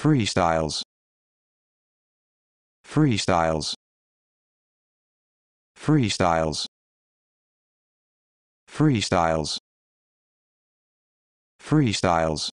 freestyles freestyles freestyles freestyles freestyles